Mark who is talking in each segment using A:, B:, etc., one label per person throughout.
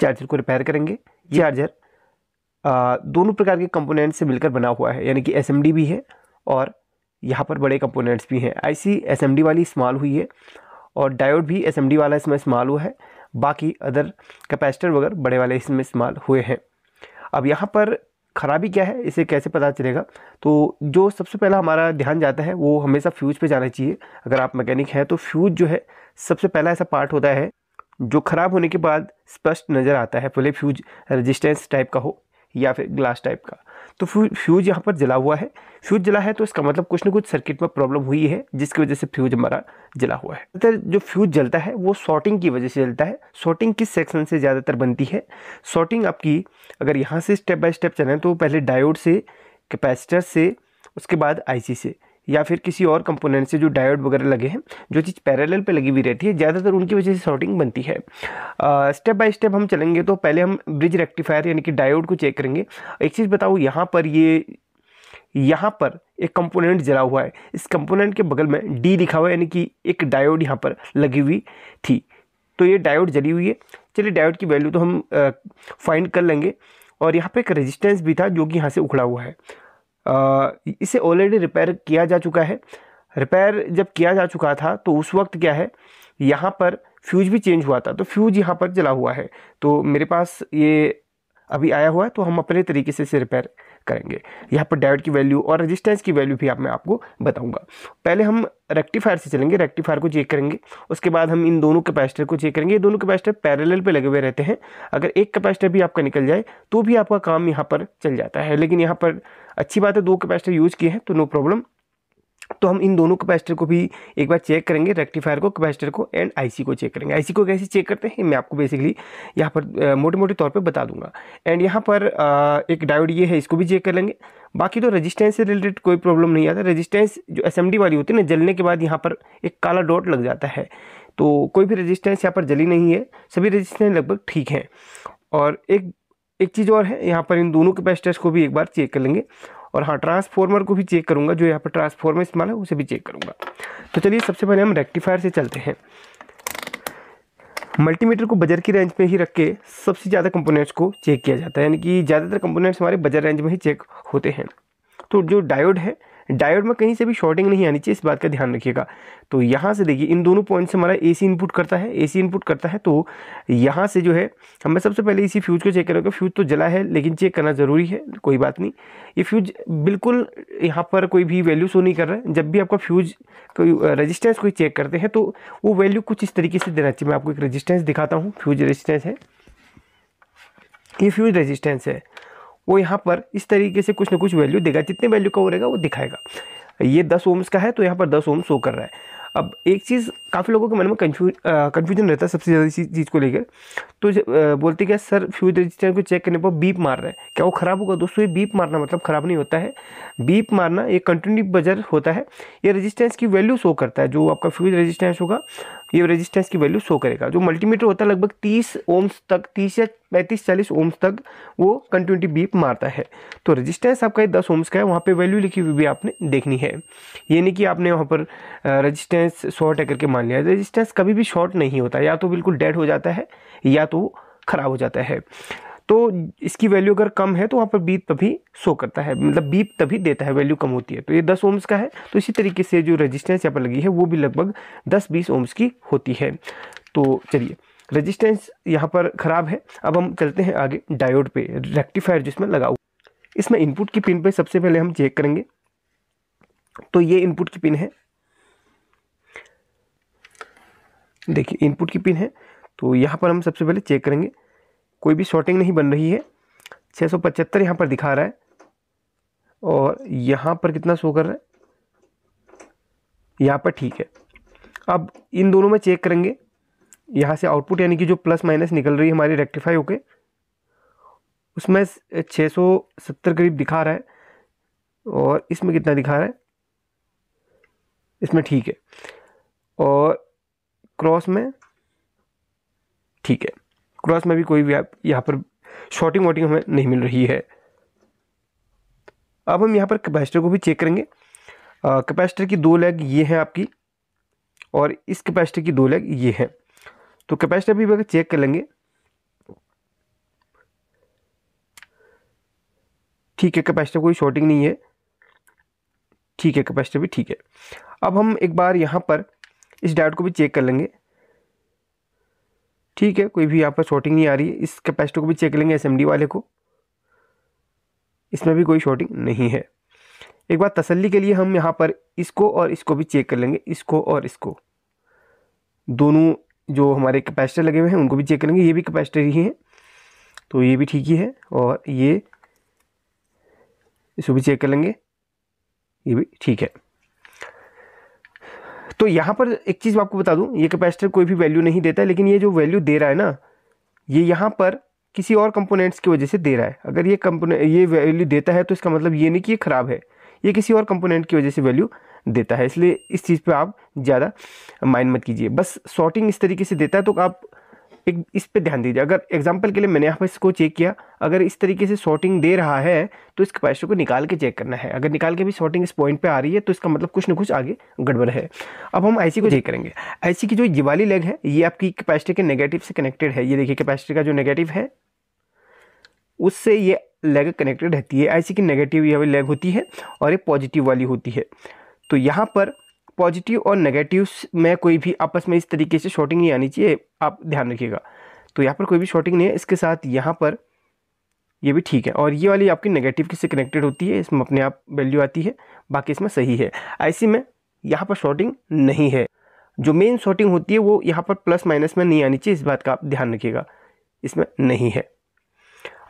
A: charger को repair करेंगे ये चार्जर दोनों प्रकार के कंपोनेंट से मिलकर बना हुआ है यानी कि एस भी है और यहाँ पर बड़े कंपोनेंट्स भी हैं आईसी एसएमडी वाली इस्तेमाल हुई है और डायोड भी एसएमडी वाला इसमें इस्तेमाल हुआ है बाकी अदर कैपेसिटर वगैरह बड़े वाले इसमें इस्तेमाल हुए हैं अब यहाँ पर खराबी क्या है इसे कैसे पता चलेगा तो जो सबसे पहला हमारा ध्यान जाता है वो हमेशा फ्यूज पे जाना चाहिए अगर आप मैकेनिक हैं तो फ्यूज जो है सबसे पहला ऐसा पार्ट होता है जो ख़राब होने के बाद स्पष्ट नज़र आता है भले फ्यूज रेजिस्टेंस टाइप का हो या फिर ग्लास टाइप का तो फ्यूज यहाँ पर जला हुआ है फ्यूज जला है तो इसका मतलब कुछ ना कुछ सर्किट में प्रॉब्लम हुई है जिसकी वजह से फ्यूज हमारा जला हुआ है ज़्यादातर जो फ्यूज जलता है वो शॉर्टिंग की वजह से जलता है शॉर्टिंग किस सेक्शन से ज़्यादातर बनती है शॉर्टिंग आपकी अगर यहाँ से स्टेप बाय स्टेप चलें तो पहले डायोड से कैपेसिटर से उसके बाद आईसी से या फिर किसी और कंपोनेंट से जो डायोड वगैरह लगे हैं जो चीज़ पैरेलल पे लगी हुई रहती है ज़्यादातर उनकी वजह से शॉर्टिंग बनती है स्टेप बाय स्टेप हम चलेंगे तो पहले हम ब्रिज रेक्टिफायर यानी कि डायोड को चेक करेंगे एक चीज़ बताऊँ यहाँ पर ये यहाँ पर एक कंपोनेंट जला हुआ है इस कंपोनेंट के बगल में डी लिखा हुआ है यानी कि एक डायोड यहाँ पर लगी हुई थी तो ये डायोड जली हुई है चलिए डायोड की वैल्यू तो हम फाइंड कर लेंगे और यहाँ पे एक रेजिस्टेंस भी था जो कि यहाँ से उखड़ा हुआ है इसे ऑलरेडी रिपेयर किया जा चुका है रिपेयर जब किया जा चुका था तो उस वक्त क्या है यहाँ पर फ्यूज भी चेंज हुआ था तो फ्यूज यहाँ पर जला हुआ है तो मेरे पास ये अभी आया हुआ है तो हम अपने तरीके से इसे रिपेयर करेंगे यहाँ पर डायोड की वैल्यू और रेजिस्टेंस की वैल्यू भी आप मैं आपको बताऊंगा पहले हम रेक्टिफायर से चलेंगे रेक्टिफायर को चेक करेंगे उसके बाद हम इन दोनों कैपेसिटर को चेक करेंगे ये दोनों कैपेसिटर पैरेलल पे लगे हुए रहते हैं अगर एक कैपेसिटर भी आपका निकल जाए तो भी आपका काम यहाँ पर चल जाता है लेकिन यहाँ पर अच्छी बात है दो कैपेसिटर यूज़ किए हैं तो नो प्रॉब्लम तो हम इन दोनों कैपेसिटर को भी एक बार चेक करेंगे रेक्टिफायर को कैपेसिटर को एंड आईसी को चेक करेंगे आईसी को कैसे चेक करते हैं मैं आपको बेसिकली यहाँ पर मोटे मोटे तौर पे बता दूंगा एंड यहाँ पर आ, एक डायोड ये है इसको भी चेक कर लेंगे बाकी तो रेजिस्टेंस से रिलेटेड कोई प्रॉब्लम नहीं आता रजिस्टेंस जो एस वाली होती है ना जलने के बाद यहाँ पर एक काला डॉट लग जाता है तो कोई भी रजिस्टेंस यहाँ पर जली नहीं है सभी रजिस्टेंस लगभग ठीक हैं और एक एक चीज़ और है यहाँ पर इन दोनों कैपेसिटर्स को भी एक बार चेक कर लेंगे और हाँ ट्रांसफॉर्मर को भी चेक करूँगा जो यहाँ पर ट्रांसफॉर्मर इस्तेमाल है उसे भी चेक करूँगा तो चलिए सबसे पहले हम रेक्टिफायर से चलते हैं मल्टीमीटर को बजर की रेंज में ही रख के सबसे ज़्यादा कंपोनेंट्स को चेक किया जाता है यानी कि ज़्यादातर कंपोनेंट्स हमारे बजर रेंज में ही चेक होते हैं तो जो डायोड है डायोड में कहीं से भी शॉर्टिंग नहीं आनी चाहिए इस बात का ध्यान रखिएगा तो यहाँ से देखिए इन दोनों पॉइंट से हमारा ए इनपुट करता है ए इनपुट करता है तो यहाँ से जो है हमें सबसे पहले इसी फ्यूज़ को चेक करेंगे फ्यूज़ तो जला है लेकिन चेक करना ज़रूरी है कोई बात नहीं ये फ्यूज़ बिल्कुल यहाँ पर कोई भी वैल्यू शो नहीं कर रहा है जब भी आपका फ्यूज़ कोई रजिस्टेंस कोई चेक करते हैं तो वो वैल्यू कुछ इस तरीके से देना चाहिए मैं आपको एक रजिस्टेंस दिखाता हूँ फ्यूज रजिस्टेंस है ये फ्यूज रजिस्टेंस है वो यहाँ पर इस तरीके से कुछ ना कुछ वैल्यू देगा जितने वैल्यू का हो रहेगा वो दिखाएगा ये दस ओम्स का है तो यहाँ पर दस ओम्स शो कर रहा है अब एक चीज़ काफ़ी लोगों के मन में कन्फ्यूज कन्फ्यूजन रहता है सबसे ज़्यादा इसी चीज़ को लेकर तो जब बोलते क्या सर फ्यूज रजिस्टर को चेक करने पर बीप मार रहा है क्या वो ख़राब होगा दोस्तों ये बीप मारना मतलब ख़राब नहीं होता है बीप मारना ये कंटिन्यू बजर होता है ये रजिस्टेंस की वैल्यू शो करता है जो आपका फ्यूज रजिस्टेंस होगा ये रेजिस्टेंस की वैल्यू शो करेगा जो मल्टीमीटर होता है लगभग तीस ओम्स तक तीस या पैंतीस चालीस ओम्स तक वो कंटिन्यूटी बीप मारता है तो रेजिस्टेंस आपका ये दस ओम्स का है वहाँ पे वैल्यू लिखी हुई भी आपने देखनी है ये नहीं कि आपने वहाँ पर रजिस्टेंस शॉर्ट है करके मान लिया रजिस्टेंस कभी भी शॉर्ट नहीं होता या तो बिल्कुल डेड हो जाता है या तो खराब हो जाता है तो इसकी वैल्यू अगर कम है तो वहाँ पर बीप तभी शो करता है मतलब बीप तभी देता है वैल्यू कम होती है तो ये दस ओम्स का है तो इसी तरीके से जो रेजिस्टेंस यहाँ पर लगी है वो भी लगभग दस बीस ओम्स की होती है तो चलिए रेजिस्टेंस यहाँ पर ख़राब है अब हम चलते हैं आगे डायोड पे रेक्टिफायर जिसमें लगा हुआ इसमें इनपुट की पिन पे सबसे पहले हम चेक करेंगे तो ये इनपुट की पिन है देखिए इनपुट की पिन है तो यहाँ पर हम सबसे पहले चेक करेंगे कोई भी शॉर्टिंग नहीं बन रही है छः सौ पचहत्तर यहाँ पर दिखा रहा है और यहाँ पर कितना शो कर रहा है यहाँ पर ठीक है अब इन दोनों में चेक करेंगे यहाँ से आउटपुट यानी कि जो प्लस माइनस निकल रही है हमारी रेक्टिफाई होके उसमें छः सौ सत्तर करीब दिखा रहा है और इसमें कितना दिखा रहा है इसमें ठीक है और क्रॉस में ठीक है क्रॉस में भी कोई भी यहाँ पर शॉटिंग वॉटिंग हमें नहीं मिल रही है अब हम यहाँ पर कैपेसिटर को भी चेक करेंगे कैपेसिटर की दो लेग ये हैं आपकी और इस कैपेसिटर की दो लेग ये हैं तो कैपेसिटर भी अगर चेक कर लेंगे ठीक है कैपेसिटर कोई शॉर्टिंग नहीं है ठीक है कैपेसिटर भी ठीक है अब हम एक बार यहाँ पर इस डायोड को भी चेक कर लेंगे ठीक है कोई भी यहाँ पर शॉर्टिंग नहीं आ रही है इस कैपेसिटी को भी चेक लेंगे एसएमडी वाले को इसमें भी कोई शॉर्टिंग नहीं है एक बार तसल्ली के लिए हम यहाँ पर इसको और इसको भी चेक कर लेंगे इसको और इसको दोनों जो हमारे कैपेसिटर लगे हुए हैं उनको भी चेक करेंगे ये भी कैपेसिटर ही हैं तो ये भी ठीक ही है और ये इसको भी चेक कर लेंगे ये भी ठीक है तो यहाँ पर एक चीज़ आपको बता दूँ ये कैपेसिटर कोई भी वैल्यू नहीं देता है लेकिन ये जो वैल्यू दे रहा है ना ये यहाँ पर किसी और कंपोनेंट्स की वजह से दे रहा है अगर ये कंपोने ये वैल्यू देता है तो इसका मतलब ये नहीं कि ये ख़राब है ये किसी और कंपोनेंट की वजह से वैल्यू देता है इसलिए इस चीज़ पे आप ज़्यादा माइंड मत कीजिए बस शॉर्टिंग इस तरीके से देता है तो आप एक इस पर ध्यान दीजिए अगर एग्जाम्पल के लिए मैंने यहाँ पर इसको चेक किया अगर इस तरीके से शॉर्टिंग दे रहा है तो इस कैपेसिटर को निकाल के चेक करना है अगर निकाल के भी शॉर्टिंग इस पॉइंट पे आ रही है तो इसका मतलब कुछ ना कुछ आगे गड़बड़ है अब हम आईसी को चेक करेंगे आईसी की जो ये वाली लेग है ये आपकी कैपेसिटर के नेगेटिव से कनेक्टेड है ये देखिए कैपेसिटर का जो नेगेटिव है उससे ये लेग कनेक्टेड रहती है आईसी की नेगेटिव ये वाली लेग होती है और ये पॉजिटिव वाली होती है तो यहाँ पर पॉजिटिव और नेगेटिव में कोई भी आपस में इस तरीके से शॉर्टिंग नहीं आनी चाहिए आप ध्यान रखिएगा तो यहाँ पर कोई भी शॉर्टिंग नहीं है इसके साथ यहाँ पर ये भी ठीक है और ये वाली आपकी नेगेटिव किससे कनेक्टेड होती है इसमें अपने आप वैल्यू आती है बाकी इसमें सही है ऐसी में यहाँ पर शॉर्टिंग नहीं है जो मेन शॉर्टिंग होती है वो यहाँ पर प्लस माइनस में नहीं आनी चाहिए इस बात का आप ध्यान रखिएगा इसमें नहीं है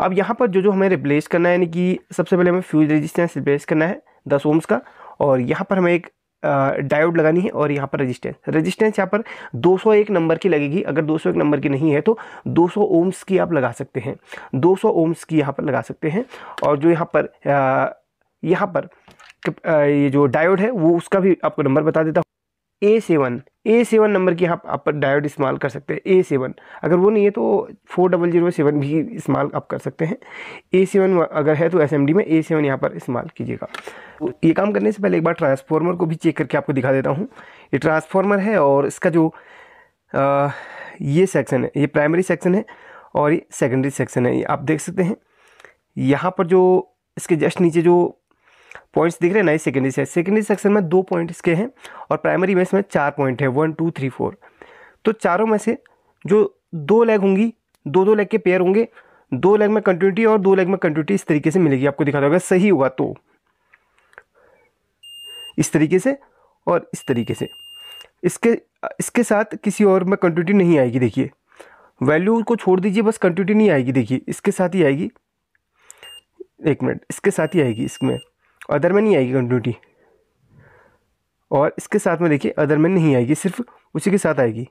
A: अब यहाँ पर जो जो हमें रिप्लेस करना है यानी कि सबसे पहले हमें फ्यूज रेजिस्टेंस रिप्लेस करना है दस ओम्स का और यहाँ पर हमें एक डायोड लगानी है और यहाँ पर रेजिस्टेंस रेजिस्टेंस यहाँ पर 201 नंबर की लगेगी अगर 201 नंबर की नहीं है तो 200 ओम्स की आप लगा सकते हैं 200 ओम्स की यहाँ पर लगा सकते हैं और जो यहाँ पर यहाँ पर ये जो डायोड है वो उसका भी आपको नंबर बता देता हूँ A seven A seven number की आप, आप डायोड इस्तेमाल कर सकते हैं ए सेवन अगर वो नहीं है तो फोर डबल जीरो सेवन भी इस्तेमाल आप कर सकते हैं ए सेवन अगर है तो एस एम डी में ए सेवन यहाँ पर इस्तेमाल कीजिएगा तो ये काम करने से पहले एक बार ट्रांसफार्मर को भी चेक करके आपको दिखा देता हूँ ये ट्रांसफार्मर है और इसका जो आ, ये सेक्शन है ये प्राइमरी सेक्शन है और ये सेकेंडरी सेक्शन है ये आप देख सकते हैं यहाँ पर जो इसके जस्ट नीचे जो पॉइंट्स दिख रहे हैं ना सेकेंडरी से सेकेंडरी सेक्शन में दो पॉइंट्स के हैं और प्राइमरी में इसमें चार पॉइंट है वन टू थ्री फोर तो चारों में से जो दो लेग होंगी दो दो लेग के पेयर होंगे दो लेग में कंटिन्यूटी और दो लेग में कंटिन्यूटी इस तरीके से मिलेगी आपको दिखा होगा सही होगा तो इस तरीके से और इस तरीके से इसके इसके साथ किसी और में कंटिन्यूटी नहीं आएगी देखिए वैल्यू को छोड़ दीजिए बस कंटिन्यूटी नहीं आएगी देखिए इसके साथ ही आएगी एक मिनट इसके साथ ही आएगी इसमें अदर में नहीं आएगी कंटिन्यूटी और इसके साथ में देखिए अदर में नहीं आएगी सिर्फ उसी के साथ आएगी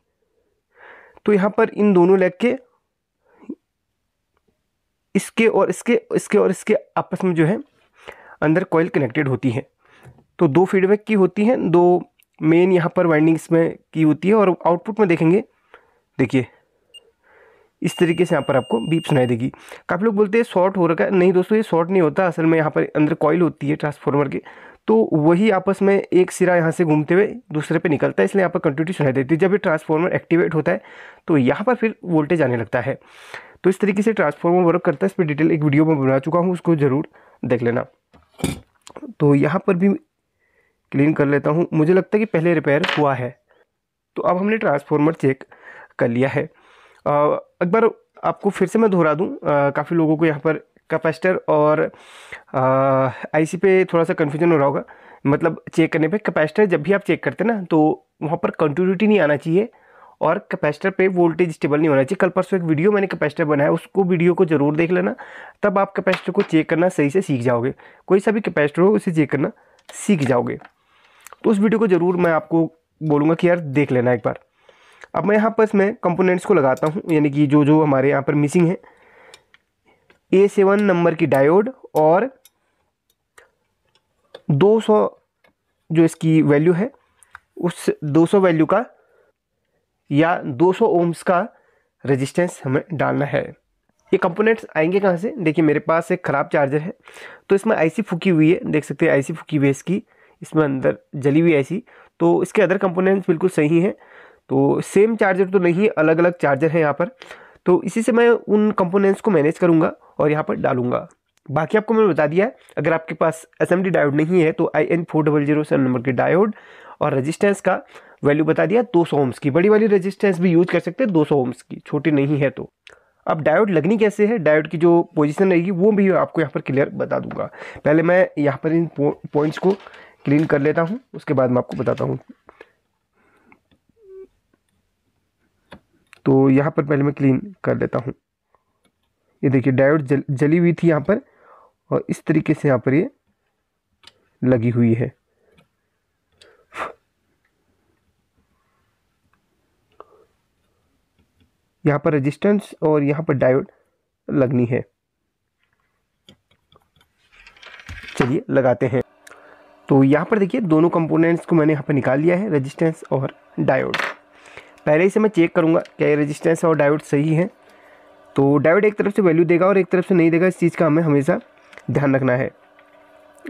A: तो यहाँ पर इन दोनों लेग के इसके और इसके इसके और इसके आपस में जो है अंदर कॉयल कनेक्टेड होती है तो दो फीडबैक की होती हैं दो मेन यहाँ पर वाइंडिंग्स में की होती है और आउटपुट में देखेंगे देखिए इस तरीके से यहाँ पर आपको बीप सुनाई देगी काफ़ी लोग बोलते हैं शॉर्ट हो रखा है नहीं दोस्तों ये शॉर्ट नहीं होता असल में यहाँ पर अंदर कॉयल होती है ट्रांसफार्मर के तो वही आपस में एक सिरा यहाँ से घूमते हुए दूसरे पे निकलता है इसलिए यहाँ पर कंटिन्यूटी सुनाई देती है जब ये ट्रांसफार्मर एक्टिवेट होता है तो यहाँ पर फिर वोल्टेज आने लगता है तो इस तरीके से ट्रांसफार्मर वर्क करता है इस पर डिटेल एक वीडियो में बना चुका हूँ उसको ज़रूर देख लेना तो यहाँ पर भी क्लीन कर लेता हूँ मुझे लगता है कि पहले रिपेयर हुआ है तो अब हमने ट्रांसफार्मर चेक कर लिया है एक बार आपको फिर से मैं दोहरा दूँ काफ़ी लोगों को यहाँ पर कैपेसिटर और आईसी पे थोड़ा सा कन्फ्यूजन हो रहा होगा मतलब चेक करने पे कैपेसिटर जब भी आप चेक करते ना तो वहाँ पर कंटिन्यूटी नहीं आना चाहिए और कैपेसिटर पे वोल्टेज स्टेबल नहीं होना चाहिए कल परसों एक वीडियो मैंने कैपेसिटर बनाया उसको वीडियो को ज़रूर देख लेना तब आप कैपेसिटर को चेक करना सही से सीख जाओगे कोई सा भी कैपेसिटर हो उसे चेक करना सीख जाओगे तो उस वीडियो को ज़रूर मैं आपको बोलूँगा कि यार देख लेना एक बार अब मैं यहाँ पर इसमें कंपोनेंट्स को लगाता हूँ यानी कि जो जो हमारे यहाँ पर मिसिंग है ए सेवन नंबर की डायोड और 200 जो इसकी वैल्यू है उस 200 वैल्यू का या 200 ओम्स का रेजिस्टेंस हमें डालना है ये कंपोनेंट्स आएंगे कहाँ से देखिए मेरे पास एक ख़राब चार्जर है तो इसमें आईसी फूकी हुई है देख सकते हैं आईसी फूकी हुई है इसकी इसमें अंदर जली हुई आईसी तो इसके अदर कंपोनेंट्स बिल्कुल सही हैं तो सेम चार्जर तो नहीं अलग अलग चार्जर है यहाँ पर तो इसी से मैं उन कंपोनेंट्स को मैनेज करूँगा और यहाँ पर डालूंगा बाकी आपको मैंने बता दिया है अगर आपके पास एस डायोड नहीं है तो I N four double zero seven number के डायोड और रजिस्टेंस का वैल्यू बता दिया 200 सौ ओम्स की बड़ी वाली रजिस्टेंस भी यूज कर सकते हैं 200 सौ ओम्स की छोटी नहीं है तो अब डायोड लगनी कैसे है डायोड की जो पोजिशन रहेगी वो भी आपको यहाँ पर क्लियर बता दूंगा पहले मैं यहाँ पर इन पॉइंट्स को क्लीन कर लेता हूँ उसके बाद मैं आपको बताता हूँ तो यहाँ पर पहले मैं क्लीन कर लेता हूँ ये देखिए डायोड जल, जली हुई थी यहाँ पर और इस तरीके से यहाँ पर ये लगी हुई है यहाँ पर रेजिस्टेंस और यहाँ पर डायोड लगनी है चलिए लगाते हैं तो यहाँ पर देखिए दोनों कंपोनेंट्स को मैंने यहाँ पर निकाल लिया है रेजिस्टेंस और डायोड पहले ही से मैं चेक करूँगा क्या रजिस्टेंस और डायोड सही है तो डायविट एक तरफ से वैल्यू देगा और एक तरफ से नहीं देगा इस चीज़ का हमें हमेशा ध्यान रखना है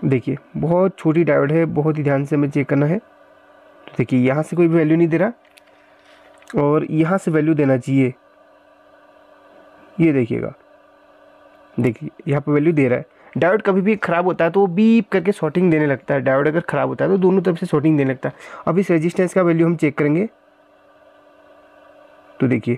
A: देखिए बहुत छोटी डायोड है बहुत ही ध्यान से हमें चेक करना है तो देखिए यहाँ से कोई भी वैल्यू नहीं दे रहा और यहाँ से वैल्यू देना चाहिए ये देखिएगा देखिए यहाँ पर वैल्यू दे रहा है डायोड कभी भी ख़राब होता है तो वो बीप करके शॉटिंग देने लगता है डायोड अगर ख़राब होता है तो दोनों तरफ से शॉटिंग देने लगता है अब इस रेजिस्टेंस का वैल्यू हम चेक करेंगे तो देखिए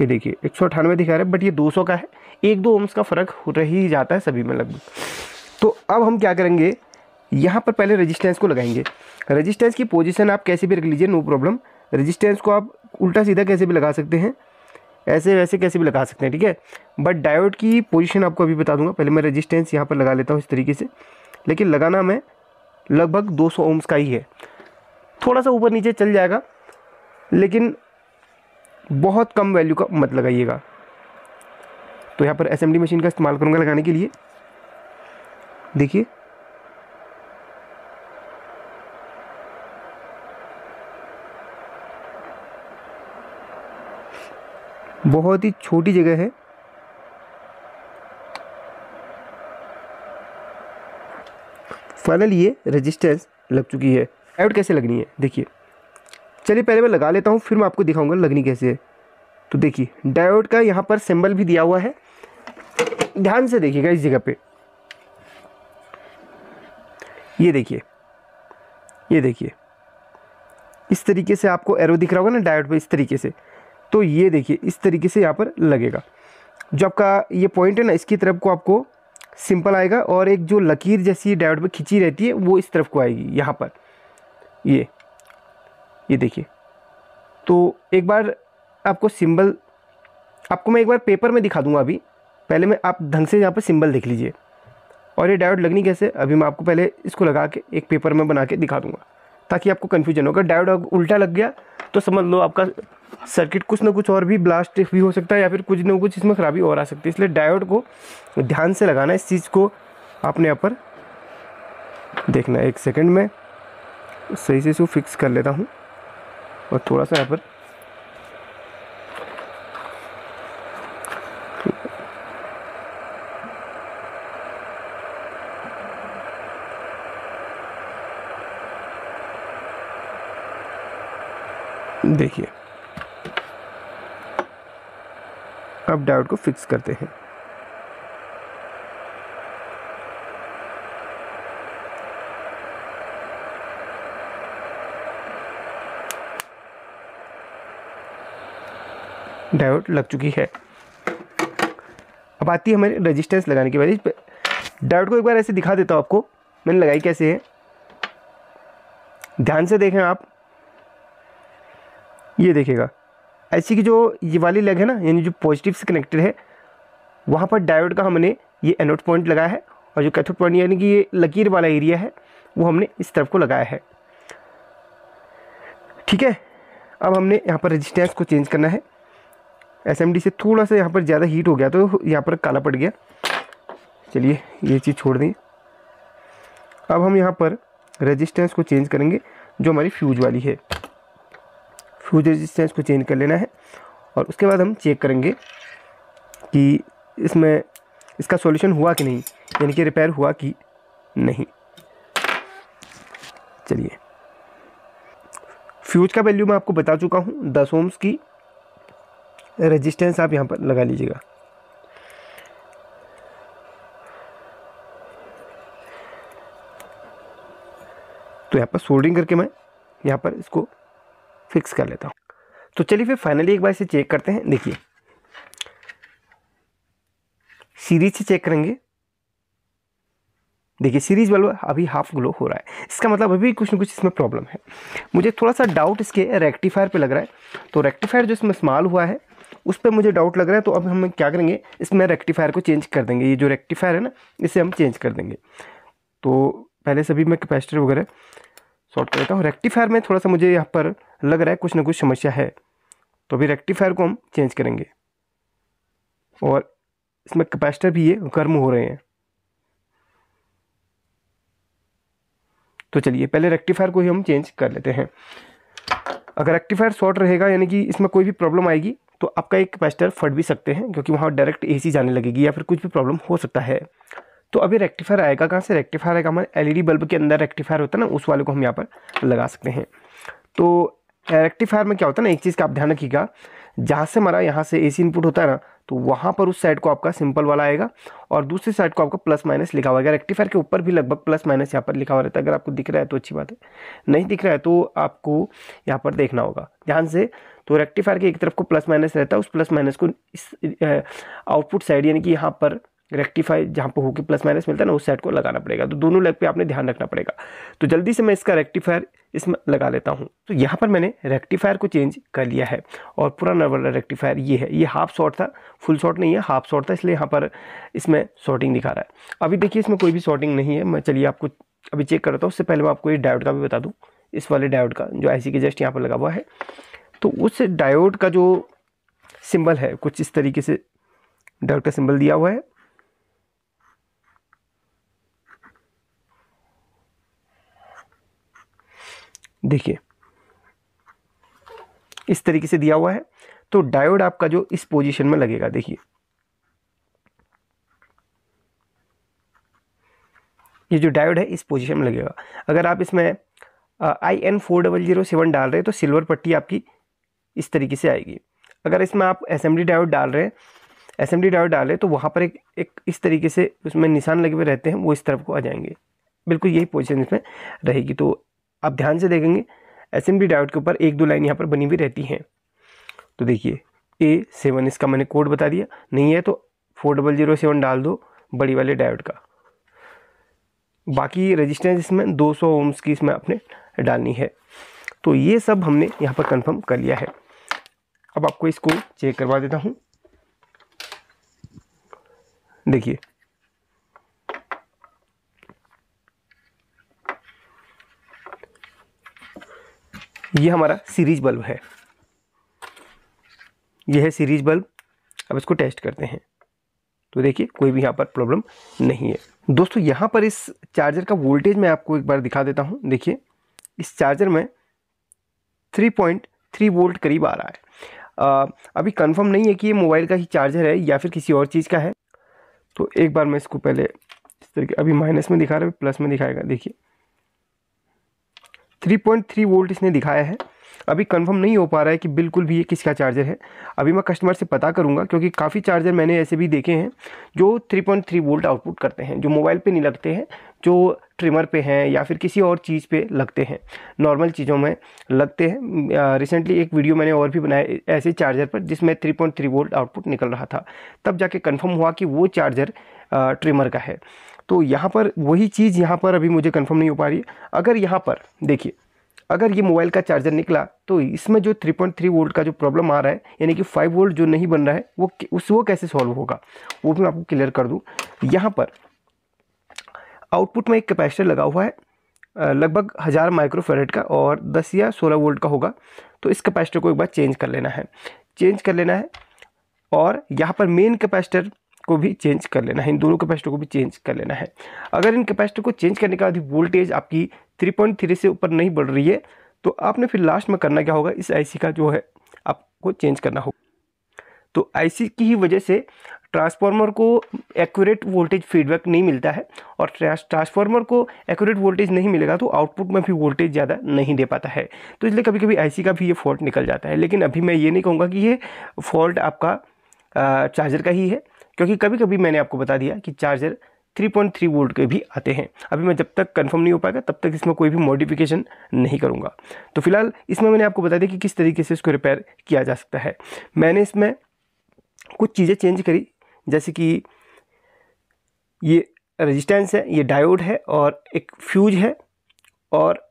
A: ये देखिए एक सौ अठानवे दिखा रहा है बट ये 200 का है एक दो ओम्स का फ़र्क रह ही जाता है सभी में लगभग तो अब हम क्या करेंगे यहाँ पर पहले रेजिस्टेंस को लगाएंगे रेजिस्टेंस की पोजीशन आप कैसे भी रख लीजिए नो प्रॉब्लम रेजिस्टेंस को आप उल्टा सीधा कैसे भी लगा सकते हैं ऐसे वैसे कैसे भी लगा सकते हैं ठीक है बट डायोड की पोजीशन आपको अभी बता दूंगा पहले मैं रेजिस्टेंस यहाँ पर लगा लेता हूँ इस तरीके से लेकिन लगाना मैं लगभग 200 ओम्स का ही है थोड़ा सा ऊपर नीचे चल जाएगा लेकिन बहुत कम वैल्यू का मत लगाइएगा तो यहाँ पर असेंबली मशीन का इस्तेमाल करूँगा लगाने के लिए देखिए बहुत ही छोटी जगह है फाइनली ये रेजिस्टेंस लग चुकी है डायोड कैसे लगनी है देखिए चलिए पहले मैं लगा लेता हूँ फिर मैं आपको दिखाऊंगा लगनी कैसे है तो देखिए डायोड का यहाँ पर सिंबल भी दिया हुआ है ध्यान से देखिएगा इस जगह पे ये देखिए ये देखिए इस तरीके से आपको एरो दिख रहा होगा ना डायोड पे इस तरीके से तो ये देखिए इस तरीके से यहाँ पर लगेगा जो आपका ये पॉइंट है ना इसकी तरफ को आपको सिंपल आएगा और एक जो लकीर जैसी डायोड पर खिंची रहती है वो इस तरफ को आएगी यहाँ पर ये ये देखिए तो एक बार आपको सिंबल आपको मैं एक बार पेपर में दिखा दूंगा अभी पहले मैं आप ढंग से यहाँ पर सिंबल देख लीजिए और ये डायोड लगनी कैसे अभी मैं आपको पहले इसको लगा के एक पेपर में बना के दिखा दूंगा ताकि आपको कन्फ्यूजन होगा डायोड उल्टा लग गया तो समझ लो आपका सर्किट कुछ ना कुछ और भी ब्लास्ट भी हो सकता है या फिर कुछ ना कुछ इसमें ख़राबी और आ सकती है इसलिए डायोड को ध्यान से लगाना इस चीज़ को आपने यहाँ पर देखना एक सेकंड में सही से इसको फिक्स कर लेता हूँ और थोड़ा सा यहाँ पर अब डायोड को फिक्स करते हैं डायोड लग चुकी है अब आती है हमारी रेजिस्टेंस लगाने बाद इस डायोड को एक बार ऐसे दिखा देता हूँ आपको मैंने लगाई कैसे है ध्यान से देखें आप ये देखिएगा ऐसी की जो ये वाली लेग है ना यानी जो पॉजिटिव से कनेक्टेड है वहाँ पर डायोड का हमने ये एनोड पॉइंट लगाया है और जो कैथोड पॉइंट यानी कि ये लकीर वाला एरिया है वो हमने इस तरफ को लगाया है ठीक है अब हमने यहाँ पर रेजिस्टेंस को चेंज करना है एस से थोड़ा सा यहाँ पर ज़्यादा हीट हो गया तो यहाँ पर काला पड़ गया चलिए ये चीज़ छोड़ दें अब हम यहाँ पर रेजिस्टेंस को चेंज करेंगे जो हमारी फ्यूज वाली है फ्यूज रेजिस्टेंस को चेंज कर लेना है और उसके बाद हम चेक करेंगे कि इसमें इसका सॉल्यूशन हुआ कि नहीं यानी कि रिपेयर हुआ कि नहीं चलिए फ्यूज का वैल्यू मैं आपको बता चुका हूँ दस ओम्स की रेजिस्टेंस आप यहाँ पर लगा लीजिएगा तो यहाँ पर सोल्डिंग करके मैं यहाँ पर इसको फिक्स कर लेता हूँ तो चलिए फिर फाइनली एक बार इसे चेक करते हैं देखिए सीरीज से चेक करेंगे देखिए सीरीज बल्ब अभी हाफ ग्लो हो रहा है इसका मतलब अभी कुछ ना कुछ इसमें प्रॉब्लम है मुझे थोड़ा सा डाउट इसके रेक्टिफायर पे लग रहा है तो रेक्टिफायर जो इसमें इस्तेमाल हुआ है उस पर मुझे डाउट लग रहा है तो अब हम क्या करेंगे इसमें रेक्टिफायर को चेंज कर देंगे ये जो रेक्टिफायर है ना इसे हम चेंज कर देंगे तो पहले सभी में कैपेसिटर वगैरह सॉल्व कर लेता हूँ रेक्टिफायर में थोड़ा सा मुझे यहाँ पर लग रहा है कुछ ना कुछ समस्या है तो अभी रेक्टिफायर को हम चेंज करेंगे और इसमें कैपेसिटर भी ये गर्म हो रहे हैं तो चलिए पहले रेक्टिफायर को ही हम चेंज कर लेते हैं अगर रेक्टिफायर शॉर्ट रहेगा यानी कि इसमें कोई भी प्रॉब्लम आएगी तो आपका एक कैपेसिटर फट भी सकते हैं क्योंकि वहाँ डायरेक्ट एसी जाने लगेगी या फिर कुछ भी प्रॉब्लम हो सकता है तो अभी रेक्टिफायर आएगा कहाँ से रेक्टिफायर आएगा हमारे एलईडी बल्ब के अंदर रेक्टिफायर होता है ना उस वाले को हम यहाँ पर लगा सकते हैं तो रेक्टिफायर में क्या होता है ना एक चीज़ का आप ध्यान रखिएगा जहाँ से हमारा यहाँ से ए इनपुट होता है ना तो वहाँ पर उस साइड को आपका सिंपल वाला आएगा और दूसरी साइड को आपका प्लस माइनस लिखा हुआ है रेक्टिफायर के ऊपर भी लगभग प्लस माइनस यहाँ पर लिखा हुआ रहता है अगर आपको दिख रहा है तो अच्छी बात है नहीं दिख रहा है तो आपको यहाँ पर देखना होगा ध्यान से तो रेक्टिफायर के एक तरफ को प्लस माइनस रहता है उस प्लस माइनस को इस आउटपुट साइड यानी कि यहाँ पर रेक्टिफाई जहाँ पर होके प्लस माइनस मिलता है ना उस सेट को लगाना पड़ेगा तो दोनों लेग पे आपने ध्यान रखना पड़ेगा तो जल्दी से मैं इसका रेक्टिफायर इसमें लगा लेता हूँ तो यहाँ पर मैंने रेक्टिफायर को चेंज कर लिया है और पुराना वाला रेक्टिफायर ये है ये हाफ शॉट था फुल शॉट नहीं है हाफ शॉट था इसलिए यहाँ पर इसमें शॉर्टिंग दिखा रहा है अभी देखिए इसमें कोई भी शॉर्टिंग नहीं है मैं चलिए आपको अभी चेक करता हूँ उससे पहले मैं आपको ये डायोड का भी बता दूँ इस वाले डायोड का जो आई के जस्ट यहाँ पर लगा हुआ है तो उस डायोड का जो सिंबल है कुछ इस तरीके से डायोड का सिंबल दिया हुआ है देखिए इस तरीके से दिया हुआ है तो डायोड आपका जो इस पोजीशन में लगेगा देखिए ये जो डायोड है इस पोजीशन में लगेगा अगर आप इसमें I N four double zero seven डाल रहे हैं तो सिल्वर पट्टी आपकी इस तरीके से आएगी अगर इसमें आप असेंबली डायोड डाल रहे हैं असेंबली डायोड डाल रहे हैं तो वहाँ पर एक एक इस तरीके से उसमें निशान लगे हुए रहते हैं वो इस तरफ को आ जाएंगे बिल्कुल यही पोजीशन इसमें रहेगी तो आप ध्यान से देखेंगे असेंबली डायोड के ऊपर एक दो लाइन यहाँ पर बनी हुई रहती हैं तो देखिए ए सेवन इसका मैंने कोड बता दिया नहीं है तो फोर डबल जीरो सेवन डाल दो बड़ी वाले डायोड का बाकी रेजिस्टेंस इसमें 200 सौ ओम्स की इसमें आपने डालनी है तो ये सब हमने यहाँ पर कंफर्म कर लिया है अब आपको इसको चेक करवा देता हूँ देखिए ये हमारा सीरीज बल्ब है यह है सीरीज बल्ब अब इसको टेस्ट करते हैं तो देखिए कोई भी यहाँ पर प्रॉब्लम नहीं है दोस्तों यहाँ पर इस चार्जर का वोल्टेज मैं आपको एक बार दिखा देता हूँ देखिए इस चार्जर में 3.3 वोल्ट करीब आ रहा है आ, अभी कंफर्म नहीं है कि ये मोबाइल का ही चार्जर है या फिर किसी और चीज़ का है तो एक बार मैं इसको पहले इस तरीके अभी माइनस में दिखा रहा है प्लस में दिखाएगा देखिए थ्री पॉइंट थ्री वोल्ट इसने दिखाया है अभी कंफर्म नहीं हो पा रहा है कि बिल्कुल भी ये किसका चार्जर है अभी मैं कस्टमर से पता करूंगा क्योंकि काफ़ी चार्जर मैंने ऐसे भी देखे हैं जो 3.3 वोल्ट आउटपुट करते हैं जो मोबाइल पे नहीं लगते हैं जो ट्रिमर पे हैं या फिर किसी और चीज़ पे लगते हैं नॉर्मल चीज़ों में लगते हैं रिसेंटली एक वीडियो मैंने और भी बनाया ऐसे चार्जर पर जिसमें थ्री वोल्ट आउटपुट निकल रहा था तब जाके कन्फर्म हुआ कि वो चार्जर ट्रिमर का है तो यहाँ पर वही चीज़ यहाँ पर अभी मुझे कन्फर्म नहीं हो पा रही है अगर यहाँ पर देखिए अगर ये मोबाइल का चार्जर निकला तो इसमें जो 3.3 वोल्ट का जो प्रॉब्लम आ रहा है यानी कि 5 वोल्ट जो नहीं बन रहा है वो उस वो कैसे सॉल्व होगा वो भी मैं आपको क्लियर कर दूँ यहाँ पर आउटपुट में एक कैपेसिटर लगा हुआ है लगभग हज़ार माइक्रोफेरेट का और दस या सोलह वोल्ट का होगा तो इस कैपेसिटर को एक बार चेंज कर लेना है चेंज कर लेना है और यहाँ पर मेन कैपेसिटर को भी चेंज कर लेना है इन दोनों कैपेसिटर को भी चेंज कर लेना है अगर इन कैपेसिटर को चेंज करने के बाद वोल्टेज आपकी थ्री पॉइंट थ्री से ऊपर नहीं बढ़ रही है तो आपने फिर लास्ट में करना क्या होगा इस आईसी का जो है आपको चेंज करना होगा तो आईसी की ही वजह से ट्रांसफार्मर को एक्यूरेट वोल्टेज फीडबैक नहीं मिलता है और ट्रांसफार्मर को एक्यूरेट वोल्टेज नहीं मिलेगा तो आउटपुट में भी वोल्टेज ज़्यादा नहीं दे पाता है तो इसलिए कभी कभी आईसी का भी ये फॉल्ट निकल जाता है लेकिन अभी मैं ये नहीं कहूँगा कि ये फॉल्ट आपका चार्जर का ही है क्योंकि कभी कभी मैंने आपको बता दिया कि चार्जर 3.3 वोल्ट के भी आते हैं अभी मैं जब तक कंफर्म नहीं हो पाएगा तब तक इसमें कोई भी मॉडिफिकेशन नहीं करूँगा तो फिलहाल इसमें मैंने आपको बता दिया कि किस तरीके से इसको रिपेयर किया जा सकता है मैंने इसमें कुछ चीज़ें चेंज करी जैसे कि ये रजिस्टेंस है ये डायोड है और एक फ्यूज है और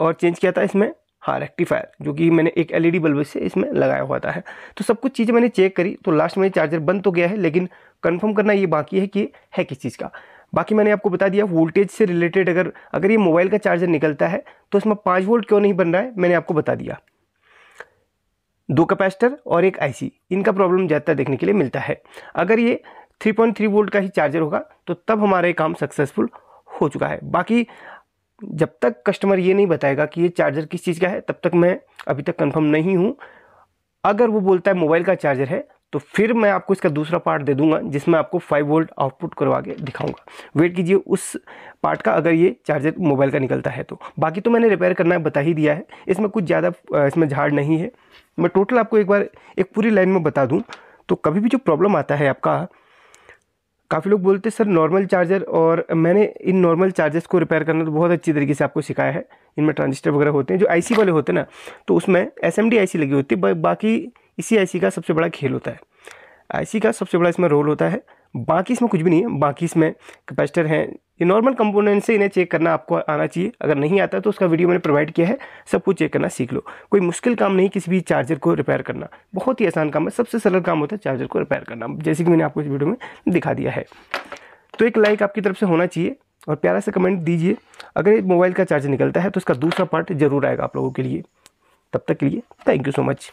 A: और चेंज किया था इसमें हाँ रेक्टिफायर जो कि मैंने एक एलईडी e बल्ब से इसमें लगाया हुआ था तो सब कुछ चीज़ें मैंने चेक करी तो लास्ट में चार्जर बंद तो गया है लेकिन कंफर्म करना ये बाकी है कि है किस चीज़ का बाकी मैंने आपको बता दिया वोल्टेज से रिलेटेड अगर अगर ये मोबाइल का चार्जर निकलता है तो इसमें पाँच वोल्ट क्यों नहीं बन रहा है मैंने आपको बता दिया दो कैपेसिटर और एक आईसी इनका प्रॉब्लम ज़्यादातर देखने के लिए मिलता है अगर ये 3.3 वोल्ट का ही चार्जर होगा तो तब हमारा ये काम सक्सेसफुल हो चुका है बाकी जब तक कस्टमर ये नहीं बताएगा कि ये चार्जर किस चीज़ का है तब तक मैं अभी तक कंफर्म नहीं हूँ अगर वो बोलता है मोबाइल का चार्जर है तो फिर मैं आपको इसका दूसरा पार्ट दे दूंगा जिसमें आपको 5 वोल्ट आउटपुट करवा के दिखाऊंगा वेट कीजिए उस पार्ट का अगर ये चार्जर मोबाइल का निकलता है तो बाकी तो मैंने रिपेयर करना बता ही दिया है इसमें कुछ ज़्यादा इसमें झाड़ नहीं है मैं टोटल आपको एक बार एक पूरी लाइन में बता दूँ तो कभी भी जो प्रॉब्लम आता है आपका काफ़ी लोग बोलते सर नॉर्मल चार्जर और मैंने इन नॉर्मल चार्जर्स को रिपेयर करना तो बहुत अच्छी तरीके से आपको सिखाया है इनमें ट्रांजिस्टर वगैरह होते हैं जो आईसी वाले होते हैं ना तो उसमें एस एम लगी होती है बाकी इसी आईसी का सबसे बड़ा खेल होता है आईसी का सबसे बड़ा इसमें रोल होता है बाकी इसमें कुछ भी नहीं है बाकी इसमें कैपेसिटर हैं ये नॉर्मल कंपोनेंट से इन्हें चेक करना आपको आना चाहिए अगर नहीं आता तो उसका वीडियो मैंने प्रोवाइड किया है सब कुछ चेक करना सीख लो कोई मुश्किल काम नहीं किसी भी चार्जर को रिपेयर करना बहुत ही आसान काम है सबसे सरल काम होता है चार्जर को रिपेयर करना जैसे कि मैंने आपको इस वीडियो में दिखा दिया है तो एक लाइक आपकी तरफ से होना चाहिए और प्यारा से कमेंट दीजिए अगर मोबाइल का चार्जर निकलता है तो उसका दूसरा पार्ट जरूर आएगा आप लोगों के लिए तब तक के लिए थैंक यू सो मच